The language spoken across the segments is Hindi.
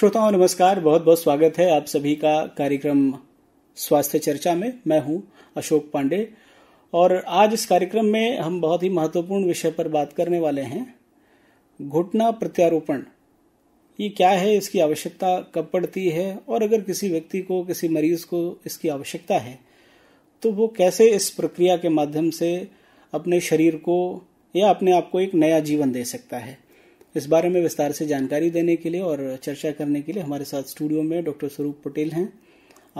श्रोताओं नमस्कार बहुत बहुत स्वागत है आप सभी का कार्यक्रम स्वास्थ्य चर्चा में मैं हूं अशोक पांडे और आज इस कार्यक्रम में हम बहुत ही महत्वपूर्ण विषय पर बात करने वाले हैं घुटना प्रत्यारोपण ये क्या है इसकी आवश्यकता कब पड़ती है और अगर किसी व्यक्ति को किसी मरीज को इसकी आवश्यकता है तो वो कैसे इस प्रक्रिया के माध्यम से अपने शरीर को या अपने आप को एक नया जीवन दे सकता है इस बारे में विस्तार से जानकारी देने के लिए और चर्चा करने के लिए हमारे साथ स्टूडियो में डॉक्टर स्वरूप पटेल हैं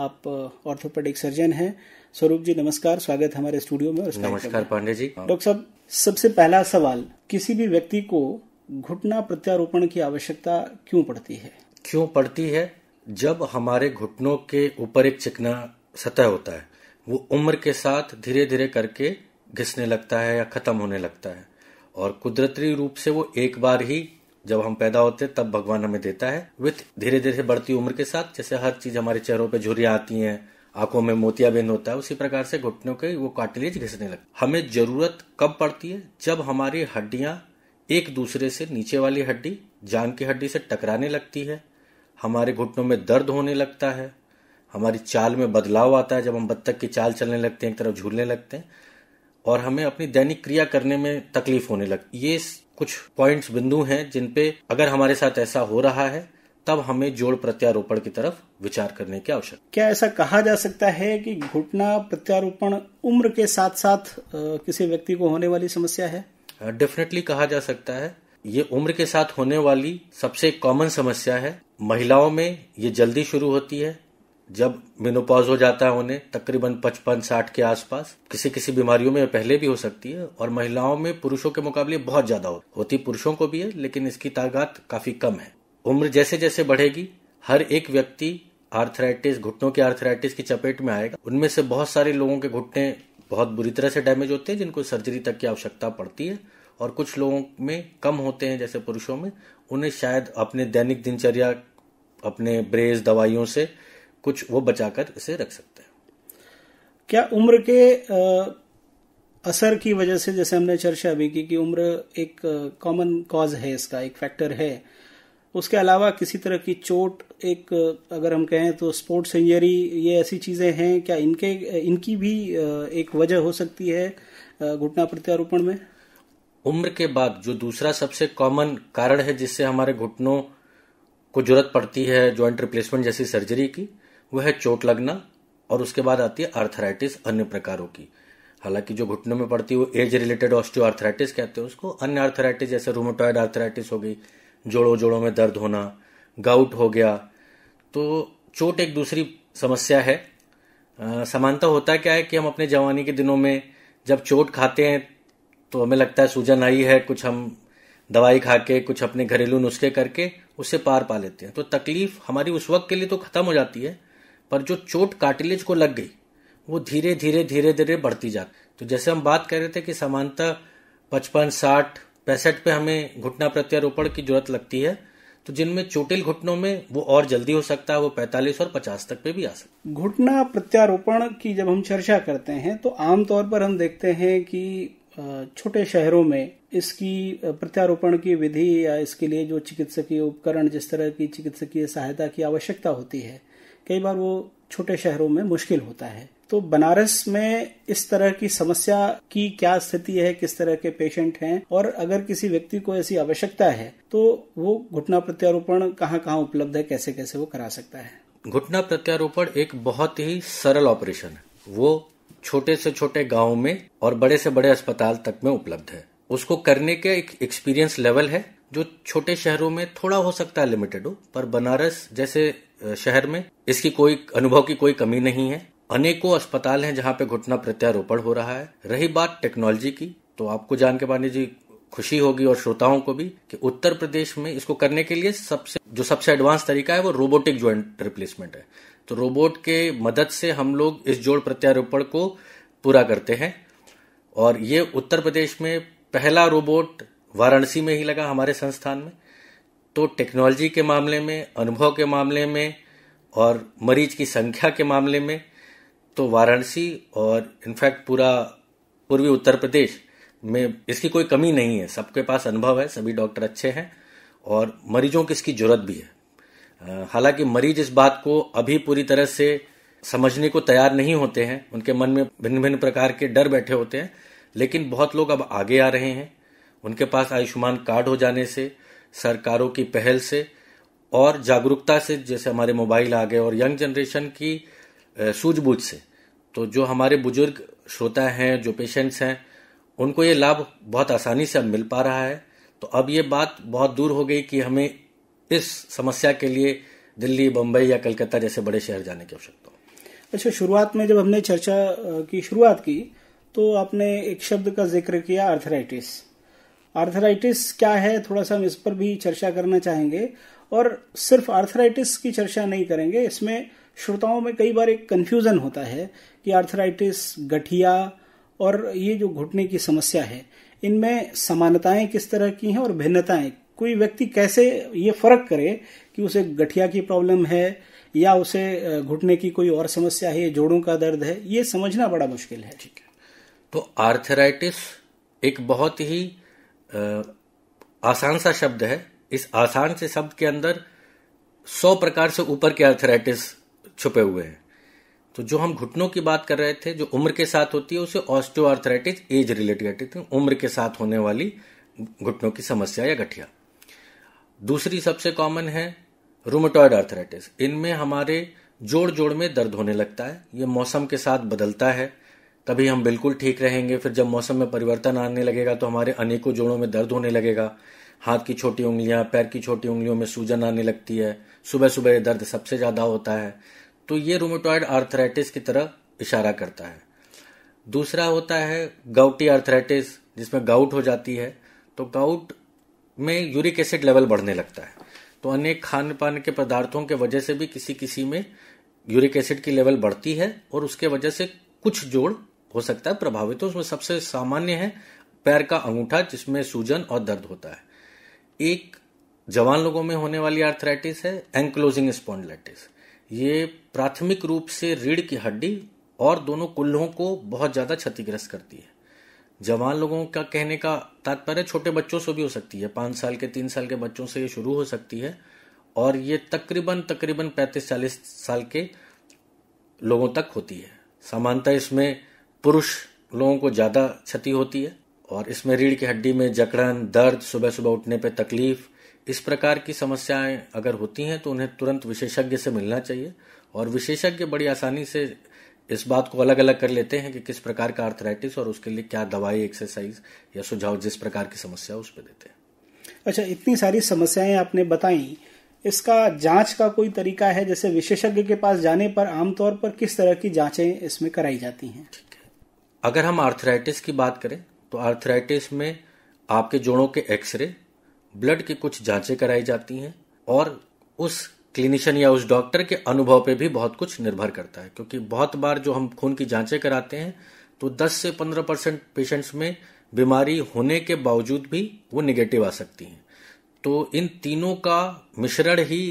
आप ऑर्थोपेडिक सर्जन हैं स्वरूप जी नमस्कार स्वागत हमारे स्टूडियो में नमस्कार पांडे जी डॉक्टर साहब सबसे पहला सवाल किसी भी व्यक्ति को घुटना प्रत्यारोपण की आवश्यकता क्यों पड़ती है क्यों पड़ती है जब हमारे घुटनों के ऊपर एक चिकना सतह होता है वो उम्र के साथ धीरे धीरे करके घिसने लगता है या खत्म होने लगता है और कुदरती रूप से वो एक बार ही जब हम पैदा होते हैं तब भगवान हमें देता है विथ धीरे धीरे बढ़ती उम्र के साथ जैसे हर चीज हमारे चेहरों पर झुरियां आती हैं आंखों में मोतियाबिंद होता है उसी प्रकार से घुटनों के वो काटिलेज घिसने लगते हमें जरूरत कब पड़ती है जब हमारी हड्डियां एक दूसरे से नीचे वाली हड्डी जान की हड्डी से टकराने लगती है हमारे घुटनों में दर्द होने लगता है हमारी चाल में बदलाव आता है जब हम बत्तख की चाल चलने लगते हैं एक तरफ झूलने लगते हैं और हमें अपनी दैनिक क्रिया करने में तकलीफ होने लग ये कुछ पॉइंट्स बिंदु हैं जिन पे अगर हमारे साथ ऐसा हो रहा है तब हमें जोड़ प्रत्यारोपण की तरफ विचार करने की आवश्यकता क्या ऐसा कहा जा सकता है कि घुटना प्रत्यारोपण उम्र के साथ साथ किसी व्यक्ति को होने वाली समस्या है डेफिनेटली कहा जा सकता है ये उम्र के साथ होने वाली सबसे कॉमन समस्या है महिलाओं में ये जल्दी शुरू होती है जब मेनोपॉज हो जाता है उन्हें तकरीबन पचपन साठ के आसपास किसी किसी बीमारियों में पहले भी हो सकती है और महिलाओं में पुरुषों के मुकाबले बहुत ज्यादा होती होती पुरुषों को भी है लेकिन इसकी तादाद काफी कम है उम्र जैसे जैसे बढ़ेगी हर एक व्यक्ति आर्थराइटिस घुटनों की आर्थराइटिस की चपेट में आएगा उनमें से बहुत सारे लोगों के घुटने बहुत बुरी तरह से डैमेज होते हैं जिनको सर्जरी तक की आवश्यकता पड़ती है और कुछ लोगों में कम होते हैं जैसे पुरुषों में उन्हें शायद अपने दैनिक दिनचर्या अपने ब्रेज दवाइयों से कुछ वो बचाकर इसे रख सकते हैं क्या उम्र के असर की वजह से जैसे हमने चर्चा भी की कि उम्र एक कॉमन कॉज है इसका एक फैक्टर है उसके अलावा किसी तरह की चोट एक अगर हम कहें तो स्पोर्ट्स इंजरी ये ऐसी चीज़ें हैं क्या इनके इनकी भी एक वजह हो सकती है घुटना प्रत्यारोपण में उम्र के बाद जो दूसरा सबसे कॉमन कारण है जिससे हमारे घुटनों को जरूरत पड़ती है ज्वाइंट रिप्लेसमेंट जैसी सर्जरी की वह है चोट लगना और उसके बाद आती है आर्थराइटिस अन्य प्रकारों की हालांकि जो घुटनों में पड़ती है वो एज रिलेटेड ऑस्टियो आर्थराइटिस कहते हैं उसको अन्य आर्थराइटिस जैसे रोमोटॉयड आर्थराइटिस हो गई जोड़ों जोड़ों में दर्द होना गाउट हो गया तो चोट एक दूसरी समस्या है समानता होता क्या है कि हम अपने जवानी के दिनों में जब चोट खाते हैं तो हमें लगता है सूजन आई है कुछ हम दवाई खा के कुछ अपने घरेलू नुस्खे करके उससे पार पा लेते हैं तो तकलीफ हमारी उस वक्त के लिए तो खत्म हो जाती है पर जो चोट कार्टिलेज को लग गई वो धीरे धीरे धीरे धीरे बढ़ती जाती तो जैसे हम बात कर रहे थे कि समानता पचपन साठ पैंसठ पे हमें घुटना प्रत्यारोपण की जरूरत लगती है तो जिनमें चोटिल घुटनों में वो और जल्दी हो सकता है वो 45 और 50 तक पे भी आ सकता घुटना प्रत्यारोपण की जब हम चर्चा करते हैं तो आमतौर पर हम देखते हैं कि छोटे शहरों में इसकी प्रत्यारोपण की विधि या इसके लिए जो चिकित्सकीय उपकरण जिस तरह की चिकित्सकीय सहायता की आवश्यकता होती है कई बार वो छोटे शहरों में मुश्किल होता है तो बनारस में इस तरह की समस्या की क्या स्थिति है किस तरह के पेशेंट हैं और अगर किसी व्यक्ति को ऐसी आवश्यकता है तो वो घुटना प्रत्यारोपण कहाँ कहाँ उपलब्ध है कैसे कैसे वो करा सकता है घुटना प्रत्यारोपण एक बहुत ही सरल ऑपरेशन है वो छोटे से छोटे गाँव में और बड़े से बड़े अस्पताल तक में उपलब्ध है उसको करने का एक एक्सपीरियंस लेवल है जो छोटे शहरों में थोड़ा हो सकता है लिमिटेड हो पर बनारस जैसे शहर में इसकी कोई अनुभव की कोई कमी नहीं है अनेकों अस्पताल हैं जहां पे घुटना प्रत्यारोपण हो रहा है रही बात टेक्नोलॉजी की तो आपको जान के पानी जी खुशी होगी और श्रोताओं को भी कि उत्तर प्रदेश में इसको करने के लिए सबसे जो सबसे एडवांस तरीका है वो रोबोटिक ज्वाइंट रिप्लेसमेंट है तो रोबोट के मदद से हम लोग इस जोड़ प्रत्यारोपण को पूरा करते हैं और ये उत्तर प्रदेश में पहला रोबोट वाराणसी में ही लगा हमारे संस्थान में तो टेक्नोलॉजी के मामले में अनुभव के मामले में और मरीज की संख्या के मामले में तो वाराणसी और इनफैक्ट पूरा पूर्वी उत्तर प्रदेश में इसकी कोई कमी नहीं है सबके पास अनुभव है सभी डॉक्टर अच्छे हैं और मरीजों की इसकी जरूरत भी है हालांकि मरीज इस बात को अभी पूरी तरह से समझने को तैयार नहीं होते हैं उनके मन में भिन्न भिन्न प्रकार के डर बैठे होते हैं लेकिन बहुत लोग अब आगे आ रहे हैं उनके पास आयुष्मान कार्ड हो जाने से सरकारों की पहल से और जागरूकता से जैसे हमारे मोबाइल आ गए और यंग जनरेशन की सूझबूझ से तो जो हमारे बुजुर्ग श्रोता हैं जो पेशेंट्स हैं उनको ये लाभ बहुत आसानी से अब मिल पा रहा है तो अब ये बात बहुत दूर हो गई कि हमें इस समस्या के लिए दिल्ली बम्बई या कलकत्ता जैसे बड़े शहर जाने की आवश्यकता अच्छा शुरुआत में जब हमने चर्चा की शुरुआत की तो आपने एक शब्द का जिक्र किया अर्थराइटिस आर्थराइटिस क्या है थोड़ा सा हम इस पर भी चर्चा करना चाहेंगे और सिर्फ आर्थराइटिस की चर्चा नहीं करेंगे इसमें श्रोताओं में कई बार एक कन्फ्यूज़न होता है कि आर्थराइटिस गठिया और ये जो घुटने की समस्या है इनमें समानताएं किस तरह की हैं और भिन्नताएं कोई व्यक्ति कैसे ये फर्क करे कि उसे गठिया की प्रॉब्लम है या उसे घुटने की कोई और समस्या है जोड़ों का दर्द है ये समझना बड़ा मुश्किल है ठीक है तो आर्थराइटिस एक बहुत ही आसान सा शब्द है इस आसान से शब्द के अंदर सौ प्रकार से ऊपर के अर्थराइटिस छुपे हुए हैं तो जो हम घुटनों की बात कर रहे थे जो उम्र के साथ होती है उसे आर्थराइटिस एज रिलेटेड उम्र के साथ होने वाली घुटनों की समस्या या गठिया दूसरी सबसे कॉमन है रूमेटॉयड आर्थराइटिस इनमें हमारे जोड़ जोड़ में दर्द होने लगता है ये मौसम के साथ बदलता है तभी हम बिल्कुल ठीक रहेंगे फिर जब मौसम में परिवर्तन आने लगेगा तो हमारे अनेकों जोड़ों में दर्द होने लगेगा हाथ की छोटी उंगलियां पैर की छोटी उंगलियों में सूजन आने लगती है सुबह सुबह दर्द सबसे ज़्यादा होता है तो ये रोमोटॉयड आर्थराइटिस की तरह इशारा करता है दूसरा होता है गाउटी आर्थराइटिस जिसमें गाउट हो जाती है तो गाउट में यूरिक एसिड लेवल बढ़ने लगता है तो अनेक खान पान के पदार्थों के वजह से भी किसी किसी में यूरिक एसिड की लेवल बढ़ती है और उसके वजह से कुछ जोड़ हो सकता है प्रभावित हो उसमें सबसे सामान्य है पैर का अंगूठा जिसमें सूजन और दर्द होता है एक जवान लोगों में होने वाली आर्थराइटिस है एंक्लोजिंग स्पॉन्डलाइटिस ये प्राथमिक रूप से रीढ़ की हड्डी और दोनों कुल्हों को बहुत ज़्यादा क्षतिग्रस्त करती है जवान लोगों का कहने का तात्पर्य छोटे बच्चों से भी हो सकती है पांच साल के तीन साल के बच्चों से ये शुरू हो सकती है और ये तकरीबन तकरीबन पैंतीस चालीस साल के लोगों तक होती है सामान्यतः इसमें पुरुष लोगों को ज़्यादा क्षति होती है और इसमें रीढ़ की हड्डी में जकड़न दर्द सुबह सुबह उठने पर तकलीफ इस प्रकार की समस्याएं अगर होती हैं तो उन्हें तुरंत विशेषज्ञ से मिलना चाहिए और विशेषज्ञ बड़ी आसानी से इस बात को अलग अलग कर लेते हैं कि किस प्रकार का आर्थराइटिस और उसके लिए क्या दवाई एक्सरसाइज या सुझाव जिस प्रकार की समस्या उस पर देते हैं अच्छा इतनी सारी समस्याएं आपने बताई इसका जांच का कोई तरीका है जैसे विशेषज्ञ के पास जाने पर आमतौर पर किस तरह की जांचें इसमें कराई जाती हैं अगर हम आर्थराइटिस की बात करें तो आर्थराइटिस में आपके जोड़ों के एक्सरे ब्लड की कुछ जांचें कराई जाती हैं और उस क्लिनिशियन या उस डॉक्टर के अनुभव पे भी बहुत कुछ निर्भर करता है क्योंकि बहुत बार जो हम खून की जांचें कराते हैं तो 10 से 15 परसेंट पेशेंट्स में बीमारी होने के बावजूद भी वो निगेटिव आ सकती हैं तो इन तीनों का मिश्रण ही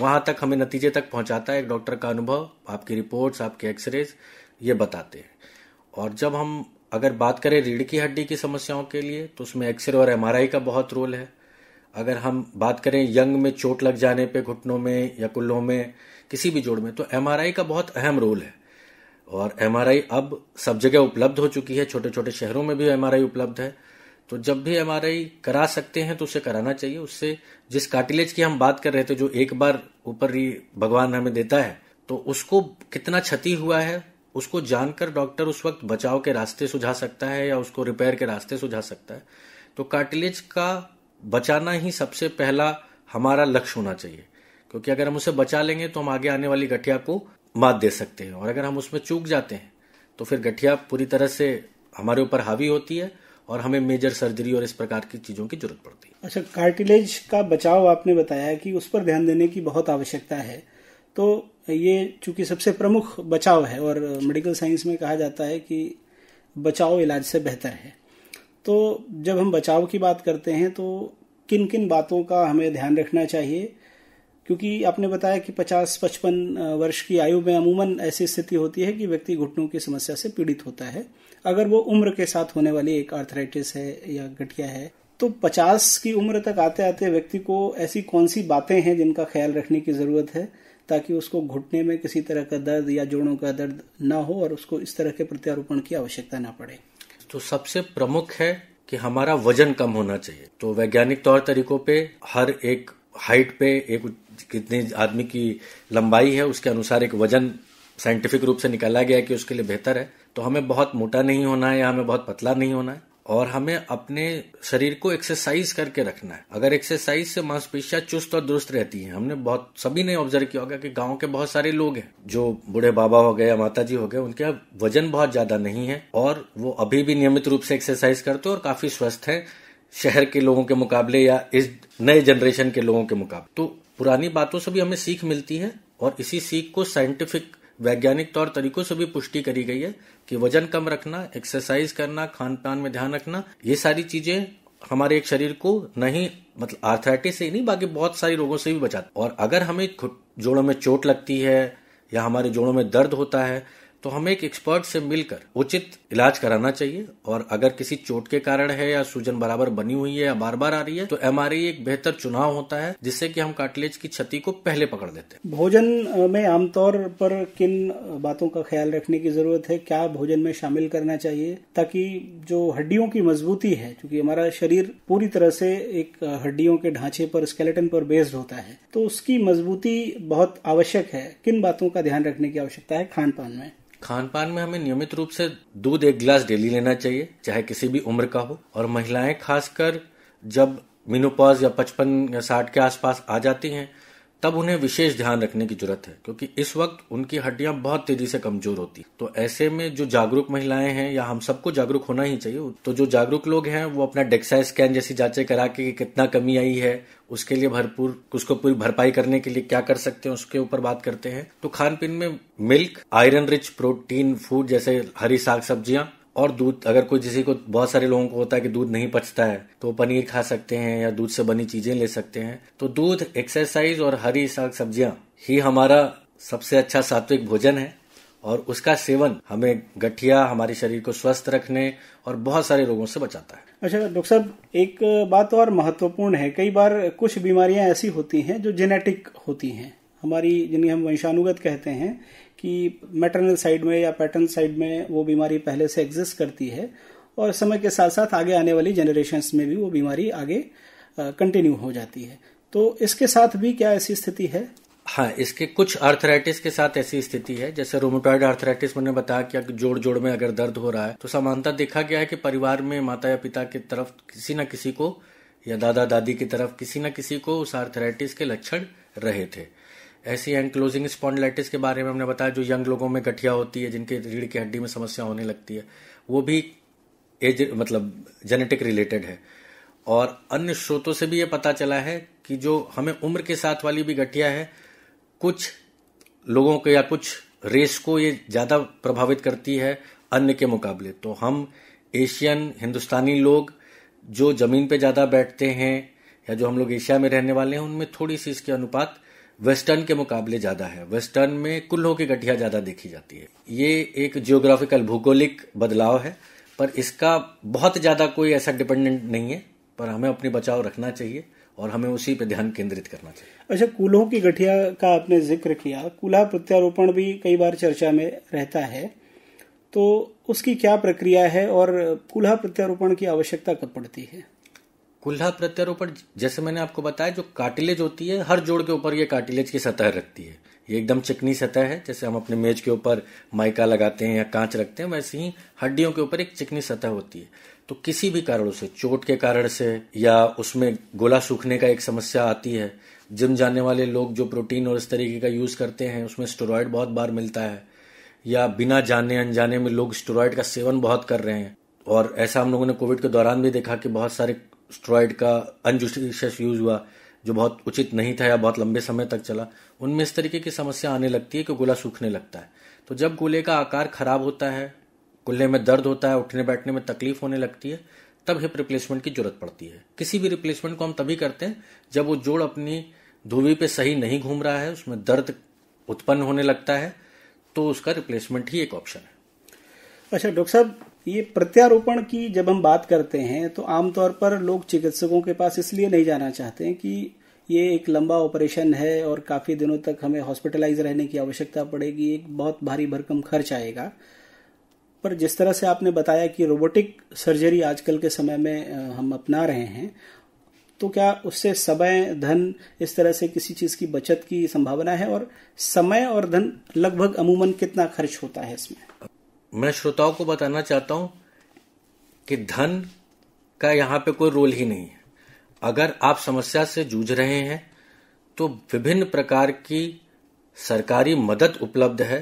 वहां तक हमें नतीजे तक पहुंचाता है एक डॉक्टर का अनुभव आपकी रिपोर्ट्स आपके एक्सरेज ये बताते हैं और जब हम अगर बात करें रीढ़ की हड्डी की समस्याओं के लिए तो उसमें एक्सरे और एमआरआई का बहुत रोल है अगर हम बात करें यंग में चोट लग जाने पे घुटनों में या कुल्हों में किसी भी जोड़ में तो एमआरआई का बहुत अहम रोल है और एमआरआई अब सब जगह उपलब्ध हो चुकी है छोटे छोटे शहरों में भी एमआरआई उपलब्ध है तो जब भी एमआरआई करा सकते हैं तो उसे कराना चाहिए उससे जिस कार्टिलेज की हम बात कर रहे थे जो एक बार ऊपर ही भगवान हमें देता है तो उसको कितना क्षति हुआ है उसको जानकर डॉक्टर उस वक्त बचाव के रास्ते सुझा सकता है या उसको रिपेयर के रास्ते सुझा सकता है तो कार्टिलेज का बचाना ही सबसे पहला हमारा लक्ष्य होना चाहिए क्योंकि अगर हम उसे बचा लेंगे तो हम आगे आने वाली गठिया को मात दे सकते हैं और अगर हम उसमें चूक जाते हैं तो फिर गठिया पूरी तरह से हमारे ऊपर हावी होती है और हमें मेजर सर्जरी और इस प्रकार की चीजों की जरूरत पड़ती है अच्छा कार्टिलेज का बचाव आपने बताया कि उस पर ध्यान देने की बहुत आवश्यकता है तो ये चूंकि सबसे प्रमुख बचाव है और मेडिकल साइंस में कहा जाता है कि बचाव इलाज से बेहतर है तो जब हम बचाव की बात करते हैं तो किन किन बातों का हमें ध्यान रखना चाहिए क्योंकि आपने बताया कि 50-55 वर्ष की आयु में अमूमन ऐसी स्थिति होती है कि व्यक्ति घुटनों की समस्या से पीड़ित होता है अगर वो उम्र के साथ होने वाली एक आर्थराइटिस है या गठिया है तो 50 की उम्र तक आते आते व्यक्ति को ऐसी कौन सी बातें हैं जिनका ख्याल रखने की ज़रूरत है ताकि उसको घुटने में किसी तरह का दर्द या जोड़ों का दर्द ना हो और उसको इस तरह के प्रत्यारोपण की आवश्यकता ना पड़े तो सबसे प्रमुख है कि हमारा वजन कम होना चाहिए तो वैज्ञानिक तौर तरीकों पे हर एक हाइट पे एक कितने आदमी की लंबाई है उसके अनुसार एक वजन साइंटिफिक रूप से निकाला गया है कि उसके लिए बेहतर है तो हमें बहुत मोटा नहीं होना है या हमें बहुत पतला नहीं होना है और हमें अपने शरीर को एक्सरसाइज करके रखना है अगर एक्सरसाइज से मांसपेशियां चुस्त और दुरुस्त रहती हैं हमने बहुत सभी ने ऑब्जर्व किया होगा कि गांव के बहुत सारे लोग हैं जो बूढ़े बाबा हो गए या माता जी हो गए उनके वजन बहुत ज्यादा नहीं है और वो अभी भी नियमित रूप से एक्सरसाइज करते और काफी स्वस्थ है शहर के लोगों के मुकाबले या इस नए जनरेशन के लोगों के मुकाबले तो पुरानी बातों से भी हमें सीख मिलती है और इसी सीख को साइंटिफिक वैज्ञानिक तौर तरीकों से भी पुष्टि करी गई है कि वजन कम रखना एक्सरसाइज करना खान पान में ध्यान रखना ये सारी चीजें हमारे एक शरीर को नहीं मतलब आर्थराइटिस से ही नहीं बाकी बहुत सारे रोगों से भी बचाता और अगर हमें जोड़ों में चोट लगती है या हमारे जोड़ों में दर्द होता है तो हमें एक एक्सपर्ट से मिलकर उचित इलाज कराना चाहिए और अगर किसी चोट के कारण है या सूजन बराबर बनी हुई है या बार बार आ रही है तो एम एक बेहतर चुनाव होता है जिससे कि हम कार्टिलेज की क्षति को पहले पकड़ लेते हैं भोजन में आमतौर पर किन बातों का ख्याल रखने की जरूरत है क्या भोजन में शामिल करना चाहिए ताकि जो हड्डियों की मजबूती है क्योंकि हमारा शरीर पूरी तरह से एक हड्डियों के ढांचे पर स्केलेटन पर बेस्ड होता है तो उसकी मजबूती बहुत आवश्यक है किन बातों का ध्यान रखने की आवश्यकता है खान पान में खान पान में हमें नियमित रूप से दूध एक गिलास डेली लेना चाहिए चाहे किसी भी उम्र का हो और महिलाएं खासकर जब मीनोपॉज या पचपन या साठ के आसपास आ जाती हैं तब उन्हें विशेष ध्यान रखने की जरूरत है क्योंकि इस वक्त उनकी हड्डियां बहुत तेजी से कमजोर होती तो ऐसे में जो जागरूक महिलाएं हैं या हम सबको जागरूक होना ही चाहिए तो जो जागरूक लोग हैं वो अपना डेक्सा स्कैन जैसी जांचें करा के कि कितना कमी आई है उसके लिए भरपूर उसको पूरी भरपाई करने के लिए क्या कर सकते हैं उसके ऊपर बात करते हैं तो खान पीन में milk iron rich protein food जैसे हरी साग सब्जियां और दूध अगर कोई किसी को बहुत सारे लोगों को होता है कि दूध नहीं पचता है तो पनीर खा सकते हैं या दूध से बनी चीजें ले सकते हैं तो दूध एक्सरसाइज और हरी साग सब्जियां ही हमारा सबसे अच्छा सात्विक भोजन है और उसका सेवन हमें गठिया हमारे शरीर को स्वस्थ रखने और बहुत सारे रोगों से बचाता है अच्छा डॉक्टर साहब एक बात और महत्वपूर्ण है कई बार कुछ बीमारियां ऐसी होती हैं जो जेनेटिक होती हैं हमारी जिन्हें हम वंशानुगत कहते हैं कि मेटरनल साइड में या पैटर्न साइड में वो बीमारी पहले से एग्जिस्ट करती है और समय के साथ साथ आगे आने वाली जनरेशन में भी वो बीमारी आगे कंटिन्यू हो जाती है तो इसके साथ भी क्या ऐसी स्थिति है हाँ इसके कुछ आर्थराइटिस के साथ ऐसी स्थिति है जैसे रोमोटॉइड आर्थराइटिस मैंने बताया कि जोड़ जोड़ में अगर दर्द हो रहा है तो समानता देखा गया है कि परिवार में माता या पिता की तरफ किसी न किसी को या दादा दादी की तरफ किसी न किसी को उस आर्थराइटिस के लक्षण रहे थे ऐसी एंक्लोजिंग स्पॉन्डलाइटिस के बारे में हमने बताया जो यंग लोगों में गठिया होती है जिनके रीढ़ की हड्डी में समस्या होने लगती है वो भी एज मतलब जेनेटिक रिलेटेड है और अन्य स्रोतों से भी ये पता चला है कि जो हमें उम्र के साथ वाली भी गठिया है कुछ लोगों को या कुछ रेस को ये ज़्यादा प्रभावित करती है अन्य के मुकाबले तो हम एशियन हिंदुस्तानी लोग जो ज़मीन पे ज़्यादा बैठते हैं या जो हम लोग एशिया में रहने वाले हैं उनमें थोड़ी सी इसके अनुपात वेस्टर्न के मुकाबले ज़्यादा है वेस्टर्न में कुल्हों की गठिया ज़्यादा देखी जाती है ये एक जियोग्राफिकल भूगोलिक बदलाव है पर इसका बहुत ज़्यादा कोई ऐसा डिपेंडेंट नहीं है पर हमें अपने बचाव रखना चाहिए और हमें उसी पर ध्यान केंद्रित करना चाहिए अच्छा कुल्हों की गठिया का आपने जिक्र किया कुल्हा प्रत्यारोपण भी कई बार चर्चा में रहता है तो उसकी क्या प्रक्रिया है और कुल्हा प्रत्यारोपण की आवश्यकता कब पड़ती है कुल्हा प्रत्यारोपण जैसे मैंने आपको बताया जो कार्टिलेज होती है हर जोड़ के ऊपर ये कार्टिलेज की सतह रखती है ये एकदम चिकनी सतह है जैसे हम अपने मेज के ऊपर माइका लगाते हैं या कांच रखते हैं वैसे ही हड्डियों के ऊपर एक चिकनी सतह होती है तो किसी भी कारणों से चोट के कारण से या उसमें गोला सूखने का एक समस्या आती है जिम जाने वाले लोग जो प्रोटीन और इस तरीके का यूज़ करते हैं उसमें स्टेरॉयड बहुत बार मिलता है या बिना जाने अनजाने में लोग स्टेरॉयड का सेवन बहुत कर रहे हैं और ऐसा हम लोगों ने कोविड के दौरान भी देखा कि बहुत सारे स्ट्रॉइड का अनजुडिशियस यूज हुआ जो बहुत उचित नहीं था या बहुत लंबे समय तक चला उनमें इस तरीके की समस्या आने लगती है कि गोला सूखने लगता है तो जब गोले का आकार खराब होता है कुल्ले में दर्द होता है उठने बैठने में तकलीफ होने लगती है तब हिप रिप्लेसमेंट की जरूरत पड़ती है किसी भी रिप्लेसमेंट को हम तभी करते हैं जब वो जोड़ अपनी धुवी पे सही नहीं घूम रहा है उसमें दर्द उत्पन्न होने लगता है तो उसका रिप्लेसमेंट ही एक ऑप्शन है अच्छा डॉक्टर साहब ये प्रत्यारोपण की जब हम बात करते हैं तो आमतौर पर लोग चिकित्सकों के पास इसलिए नहीं जाना चाहते हैं कि ये एक लंबा ऑपरेशन है और काफ़ी दिनों तक हमें हॉस्पिटलाइज रहने की आवश्यकता पड़ेगी एक बहुत भारी भरकम खर्च आएगा पर जिस तरह से आपने बताया कि रोबोटिक सर्जरी आजकल के समय में हम अपना रहे हैं तो क्या उससे समय धन इस तरह से किसी चीज़ की बचत की संभावना है और समय और धन लगभग अमूमन कितना खर्च होता है इसमें मैं श्रोताओं को बताना चाहता हूं कि धन का यहां पे कोई रोल ही नहीं है अगर आप समस्या से जूझ रहे हैं तो विभिन्न प्रकार की सरकारी मदद उपलब्ध है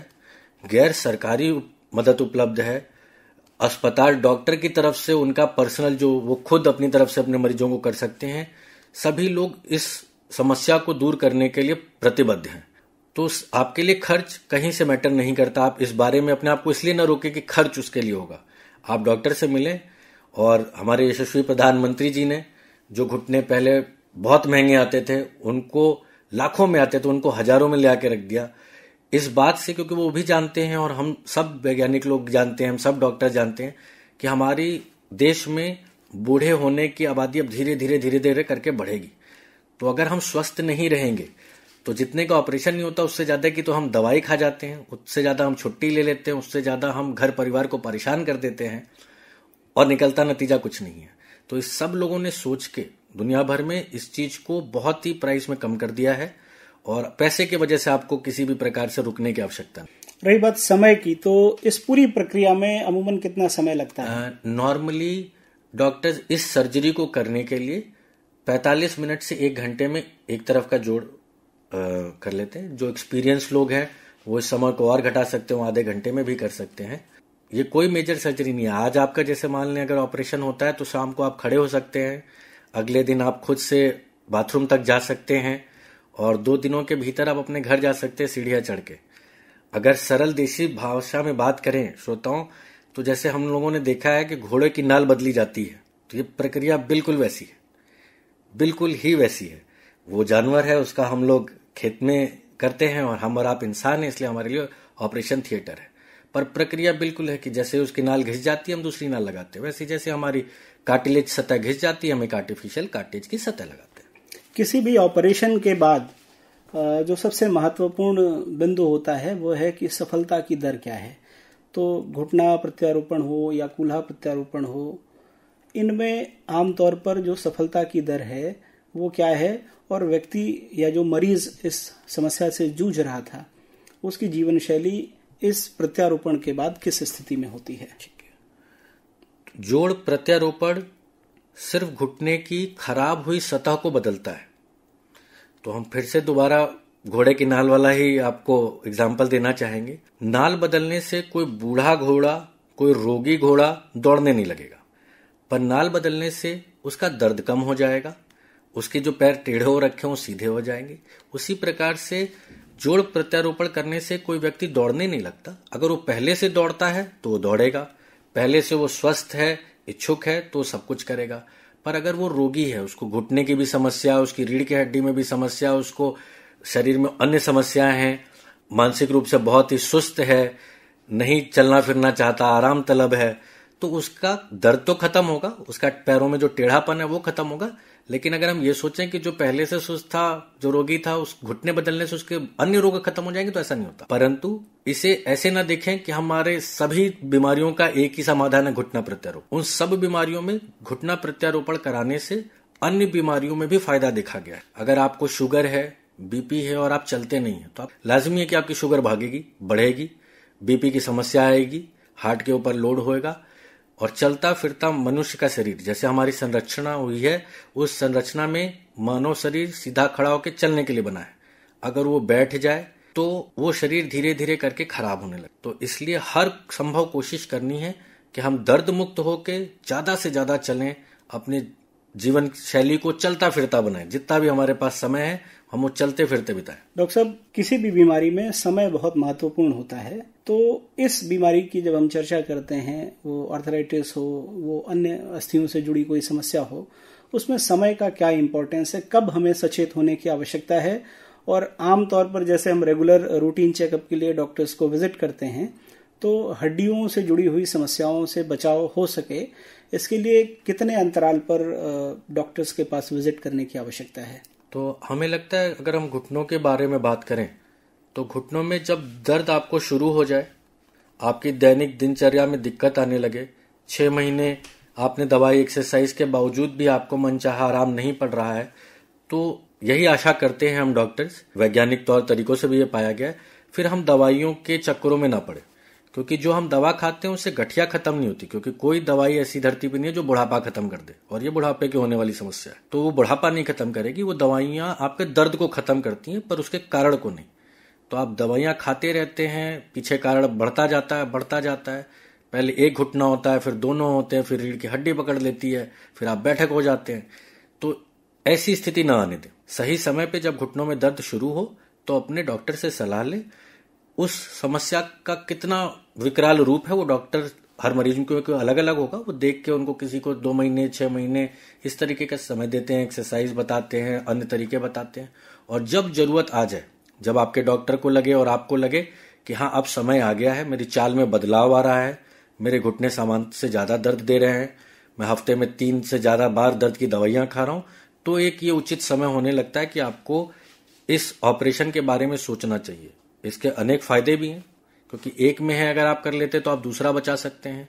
गैर सरकारी मदद उपलब्ध है अस्पताल डॉक्टर की तरफ से उनका पर्सनल जो वो खुद अपनी तरफ से अपने मरीजों को कर सकते हैं सभी लोग इस समस्या को दूर करने के लिए प्रतिबद्ध हैं तो आपके लिए खर्च कहीं से मैटर नहीं करता आप इस बारे में अपने आप को इसलिए ना रोके कि खर्च उसके लिए होगा आप डॉक्टर से मिलें और हमारे यशस्वी प्रधानमंत्री जी ने जो घुटने पहले बहुत महंगे आते थे उनको लाखों में आते थे उनको हजारों में ले आके रख दिया इस बात से क्योंकि वो भी जानते हैं और हम सब वैज्ञानिक लोग जानते हैं हम सब डॉक्टर जानते हैं कि हमारी देश में बूढ़े होने की आबादी अब धीरे धीरे धीरे धीरे करके बढ़ेगी तो अगर हम स्वस्थ नहीं रहेंगे तो जितने का ऑपरेशन नहीं होता उससे ज़्यादा की तो हम दवाई खा जाते हैं उससे ज़्यादा हम छुट्टी ले लेते हैं उससे ज़्यादा हम घर परिवार को परेशान कर देते हैं और निकलता नतीजा कुछ नहीं है तो इस सब लोगों ने सोच के दुनिया भर में इस चीज़ को बहुत ही प्राइस में कम कर दिया है और पैसे की वजह से आपको किसी भी प्रकार से रुकने की आवश्यकता नहीं रही बात समय की तो इस पूरी प्रक्रिया में अमूमन कितना समय लगता है नॉर्मली डॉक्टर्स इस सर्जरी को करने के लिए 45 मिनट से एक घंटे में एक तरफ का जोड़ कर लेते हैं जो एक्सपीरियंस लोग हैं वो इस समय को और घटा सकते हो आधे घंटे में भी कर सकते हैं ये कोई मेजर सर्जरी नहीं है आज आपका जैसे मान लें अगर ऑपरेशन होता है तो शाम को आप खड़े हो सकते हैं अगले दिन आप खुद से बाथरूम तक जा सकते हैं और दो दिनों के भीतर आप अपने घर जा सकते हैं सीढ़िया चढ़ के अगर सरल देशी भाषा में बात करें श्रोताओं तो जैसे हम लोगों ने देखा है कि घोड़े की नाल बदली जाती है तो ये प्रक्रिया बिल्कुल वैसी है बिल्कुल ही वैसी है वो जानवर है उसका हम लोग खेत में करते हैं और हम और आप इंसान हैं इसलिए हमारे लिए ऑपरेशन थिएटर है पर प्रक्रिया बिल्कुल है कि जैसे उसकी नाल घिस जाती है हम दूसरी नाल लगाते हैं वैसे जैसे हमारी कार्टिलेज सतह घिस जाती है हम एक आर्टिफिशियल कार्टिलेज की सतह लगाते हैं किसी भी ऑपरेशन के बाद जो सबसे महत्वपूर्ण बिंदु होता है वो है कि सफलता की दर क्या है तो घुटना प्रत्यारोपण हो या कूल्हा प्रत्यारोपण हो इनमें आमतौर पर जो सफलता की दर है वो क्या है और व्यक्ति या जो मरीज इस समस्या से जूझ रहा था उसकी जीवन शैली इस प्रत्यारोपण के बाद किस स्थिति में होती है जोड़ प्रत्यारोपण सिर्फ घुटने की खराब हुई सतह को बदलता है तो हम फिर से दोबारा घोड़े की नाल वाला ही आपको एग्जाम्पल देना चाहेंगे नाल बदलने से कोई बूढ़ा घोड़ा कोई रोगी घोड़ा दौड़ने नहीं लगेगा पर नाल बदलने से उसका दर्द कम हो जाएगा उसके जो पैर टेढ़े हो रखे हों सीधे हो जाएंगे उसी प्रकार से जोड़ प्रत्यारोपण करने से कोई व्यक्ति दौड़ने नहीं लगता अगर वो पहले से दौड़ता है तो वो दौड़ेगा पहले से वो स्वस्थ है इच्छुक है तो सब कुछ करेगा पर अगर वो रोगी है उसको घुटने की भी समस्या उसकी रीढ़ की हड्डी में भी समस्या उसको शरीर में अन्य समस्याएं हैं मानसिक रूप से बहुत ही सुस्त है नहीं चलना फिरना चाहता आराम तलब है तो उसका दर्द तो खत्म होगा उसका पैरों में जो टेढ़ापन है वो खत्म होगा लेकिन अगर हम ये सोचें कि जो पहले से सुस्त था जो रोगी था उस घुटने बदलने से उसके अन्य रोग खत्म हो जाएंगे तो ऐसा नहीं होता परंतु इसे ऐसे ना देखें कि हमारे सभी बीमारियों का एक ही समाधान है घुटना प्रत्यारोपण उन सब बीमारियों में घुटना प्रत्यारोपण कराने से अन्य बीमारियों में भी फायदा देखा गया है अगर आपको शुगर है बीपी है और आप चलते नहीं है तो आप लाजमी है कि आपकी शुगर भागेगी बढ़ेगी बीपी की समस्या आएगी हार्ट के ऊपर लोड होएगा और चलता फिरता मनुष्य का शरीर जैसे हमारी संरचना हुई है उस संरचना में मानव शरीर सीधा खड़ा होकर चलने के लिए बना है अगर वो बैठ जाए तो वो शरीर धीरे धीरे करके खराब होने लगे तो इसलिए हर संभव कोशिश करनी है कि हम दर्द मुक्त होकर ज़्यादा से ज़्यादा चलें अपने जीवन शैली को चलता फिरता बनाएं जितना भी हमारे पास समय है हम वो चलते फिरते बिताएं डॉक्टर साहब किसी भी बीमारी में समय बहुत महत्वपूर्ण होता है तो इस बीमारी की जब हम चर्चा करते हैं वो आर्थराइटिस हो वो अन्य अस्थियों से जुड़ी कोई समस्या हो उसमें समय का क्या इम्पोर्टेंस है कब हमें सचेत होने की आवश्यकता है और आमतौर पर जैसे हम रेगुलर रूटीन चेकअप के लिए डॉक्टर्स को विजिट करते हैं तो हड्डियों से जुड़ी हुई समस्याओं से बचाव हो सके इसके लिए कितने अंतराल पर डॉक्टर्स के पास विजिट करने की आवश्यकता है तो हमें लगता है अगर हम घुटनों के बारे में बात करें तो घुटनों में जब दर्द आपको शुरू हो जाए आपकी दैनिक दिनचर्या में दिक्कत आने लगे छः महीने आपने दवाई एक्सरसाइज के बावजूद भी आपको मनचाहा आराम नहीं पड़ रहा है तो यही आशा करते हैं हम डॉक्टर्स वैज्ञानिक तौर तरीकों से भी ये पाया गया है फिर हम दवाइयों के चक्करों में ना पड़े क्योंकि जो हम दवा खाते हैं उससे गठिया खत्म नहीं होती क्योंकि कोई दवाई ऐसी धरती पर नहीं है जो बुढ़ापा खत्म कर दे और ये बुढ़ापे की होने वाली समस्या है तो वो बुढ़ापा नहीं खत्म करेगी वो दवाइयां आपके दर्द को खत्म करती हैं पर उसके कारण को नहीं तो आप दवाइयां खाते रहते हैं पीछे कारण बढ़ता जाता है बढ़ता जाता है पहले एक घुटना होता है फिर दोनों होते हैं फिर रीढ़ की हड्डी पकड़ लेती है फिर आप बैठक हो जाते हैं तो ऐसी स्थिति ना आने दें सही समय पे जब घुटनों में दर्द शुरू हो तो अपने डॉक्टर से सलाह लें उस समस्या का कितना विकराल रूप है वो डॉक्टर हर मरीज को अलग अलग होगा वो देख के उनको किसी को दो महीने छः महीने इस तरीके का समय देते हैं एक्सरसाइज बताते हैं अन्य तरीके बताते हैं और जब जरूरत आ जाए जब आपके डॉक्टर को लगे और आपको लगे कि हाँ अब समय आ गया है मेरी चाल में बदलाव आ रहा है मेरे घुटने सामान से ज़्यादा दर्द दे रहे हैं मैं हफ्ते में तीन से ज़्यादा बार दर्द की दवाइयाँ खा रहा हूं तो एक ये उचित समय होने लगता है कि आपको इस ऑपरेशन के बारे में सोचना चाहिए इसके अनेक फायदे भी हैं क्योंकि एक में है अगर आप कर लेते तो आप दूसरा बचा सकते हैं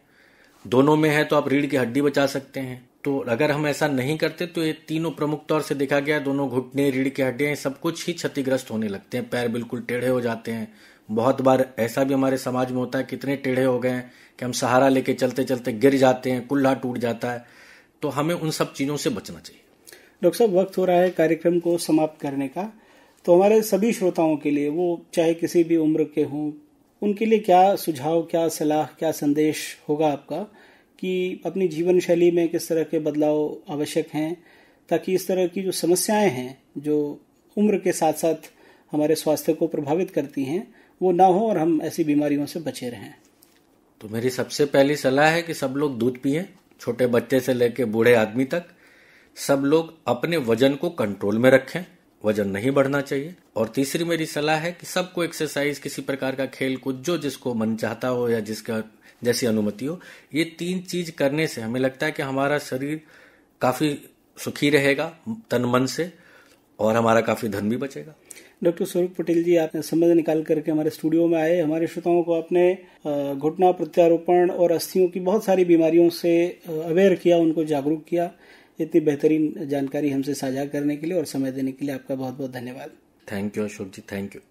दोनों में है तो आप रीढ़ की हड्डी बचा सकते हैं तो अगर हम ऐसा नहीं करते तो ये तीनों प्रमुख तौर से देखा गया दोनों घुटने रीढ़ की हड्डियां सब कुछ ही क्षतिग्रस्त होने लगते हैं पैर बिल्कुल टेढ़े हो जाते हैं बहुत बार ऐसा भी हमारे समाज में होता है कितने टेढ़े हो गए हैं कि हम सहारा लेके चलते चलते गिर जाते हैं कुल्ला टूट जाता है तो हमें उन सब चीज़ों से बचना चाहिए डॉक्टर साहब वक्त हो रहा है कार्यक्रम को समाप्त करने का तो हमारे सभी श्रोताओं के लिए वो चाहे किसी भी उम्र के हों उनके लिए क्या सुझाव क्या सलाह क्या संदेश होगा आपका कि अपनी जीवन शैली में किस तरह के बदलाव आवश्यक हैं ताकि इस तरह की जो समस्याएं हैं जो उम्र के साथ साथ हमारे स्वास्थ्य को प्रभावित करती हैं वो ना हो और हम ऐसी बीमारियों से बचे रहें तो मेरी सबसे पहली सलाह है कि सब लोग दूध पिए छोटे बच्चे से लेकर बूढ़े आदमी तक सब लोग अपने वजन को कंट्रोल में रखें वजन नहीं बढ़ना चाहिए और तीसरी मेरी सलाह है कि सबको एक्सरसाइज किसी प्रकार का खेल कूद जो जिसको मन चाहता हो या जिसका जैसी अनुमति हो ये तीन चीज करने से हमें लगता है कि हमारा शरीर काफी सुखी रहेगा तन मन से और हमारा काफी धन भी बचेगा डॉक्टर स्वरूप पटेल जी आपने समझ निकाल करके हमारे स्टूडियो में आए हमारे श्रोताओं को आपने घुटना प्रत्यारोपण और अस्थियों की बहुत सारी बीमारियों से अवेयर किया उनको जागरूक किया इतनी बेहतरीन जानकारी हमसे साझा करने के लिए और समय देने के लिए आपका बहुत बहुत धन्यवाद thank you Ashok ji thank you